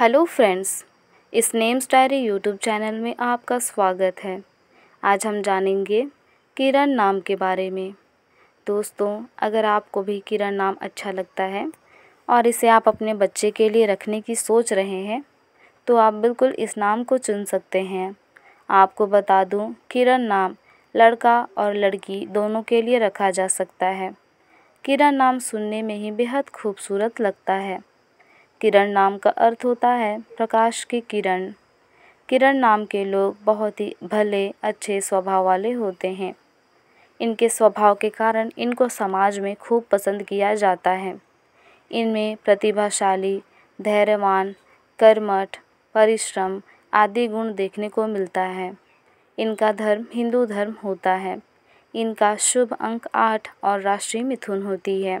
hello friends इस names diary YouTube channel में आपका स्वागत है आज हम जानेंगे किरण नाम के बारे में दोस्तों अगर आपको भी किरण नाम अच्छा लगता है और इसे आप अपने बच्चे के लिए रखने की सोच रहे हैं तो आप बिल्कुल इस नाम को चुन सकते हैं आपको बता दूं किरण नाम लड़का और लड़की दोनों के लिए रखा जा सकता है किरण नाम सुनने में ही बेहद खूबसूरत लगता है किरण नाम का अर्थ होता है प्रकाश की किरण किरण नाम के लोग बहुत ही भले अच्छे स्वभाव वाले होते हैं इनके स्वभाव के कारण इनको समाज में खूब पसंद किया जाता है इनमें प्रतिभाशाली धैर्यवान कर्मठ परिश्रम आदि गुण देखने को मिलता है इनका धर्म हिंदू धर्म होता है इनका शुभ अंक आठ और राशि मिथुन होती है